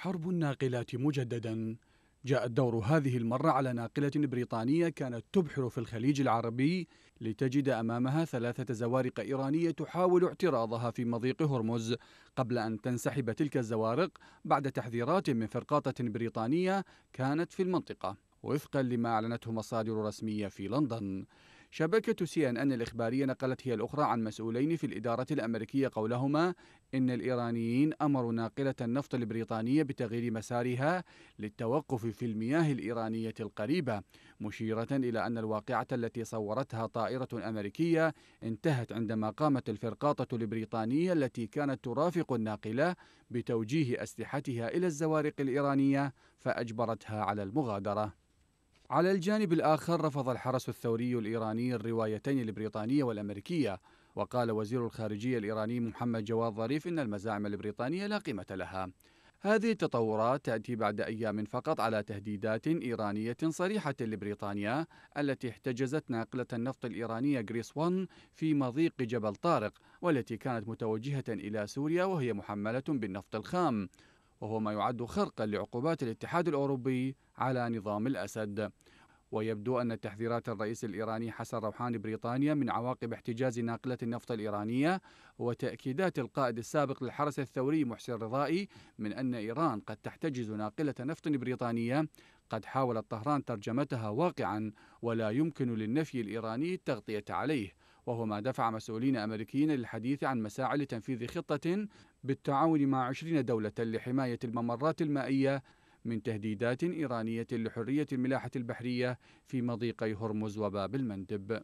حرب الناقلات مجددا جاء الدور هذه المرة على ناقلة بريطانية كانت تبحر في الخليج العربي لتجد أمامها ثلاثة زوارق إيرانية تحاول اعتراضها في مضيق هرمز قبل أن تنسحب تلك الزوارق بعد تحذيرات من فرقاطة بريطانية كانت في المنطقة وفقا لما أعلنته مصادر رسمية في لندن شبكة سي ان ان الإخبارية نقلت هي الأخرى عن مسؤولين في الإدارة الأمريكية قولهما إن الإيرانيين أمروا ناقلة النفط البريطانية بتغيير مسارها للتوقف في المياه الإيرانية القريبة مشيرة إلى أن الواقعة التي صورتها طائرة أمريكية انتهت عندما قامت الفرقاطة البريطانية التي كانت ترافق الناقلة بتوجيه أسلحتها إلى الزوارق الإيرانية فأجبرتها على المغادرة على الجانب الآخر رفض الحرس الثوري الإيراني الروايتين البريطانية والأمريكية وقال وزير الخارجية الإيراني محمد جواد ظريف إن المزاعم البريطانية لا قيمة لها هذه التطورات تأتي بعد أيام فقط على تهديدات إيرانية صريحة لبريطانيا التي احتجزت ناقلة النفط الإيرانية جريس 1 في مضيق جبل طارق والتي كانت متوجهة إلى سوريا وهي محملة بالنفط الخام وهو ما يعد خرقا لعقوبات الاتحاد الأوروبي على نظام الأسد ويبدو أن تحذيرات الرئيس الإيراني حسن روحاني بريطانيا من عواقب احتجاز ناقلة النفط الإيرانية وتأكيدات القائد السابق للحرس الثوري محسن الرضائي من أن إيران قد تحتجز ناقلة نفط بريطانية قد حاولت طهران ترجمتها واقعا ولا يمكن للنفي الإيراني التغطية عليه وهو ما دفع مسؤولين أمريكيين للحديث عن مساعي لتنفيذ خطة بالتعاون مع 20 دولة لحماية الممرات المائية من تهديدات إيرانية لحرية الملاحة البحرية في مضيقي هرمز وباب المندب.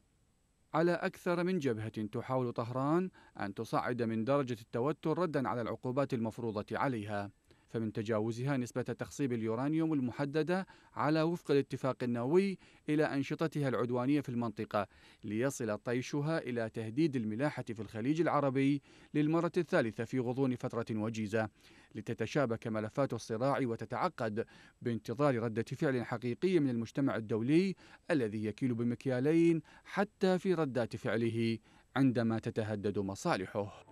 على أكثر من جبهة تحاول طهران أن تصعد من درجة التوتر ردا على العقوبات المفروضة عليها. فمن تجاوزها نسبة تخصيب اليورانيوم المحددة على وفق الاتفاق النووي إلى أنشطتها العدوانية في المنطقة ليصل طيشها إلى تهديد الملاحة في الخليج العربي للمرة الثالثة في غضون فترة وجيزة لتتشابك ملفات الصراع وتتعقد بانتظار ردة فعل حقيقية من المجتمع الدولي الذي يكيل بمكيالين حتى في ردات فعله عندما تتهدد مصالحه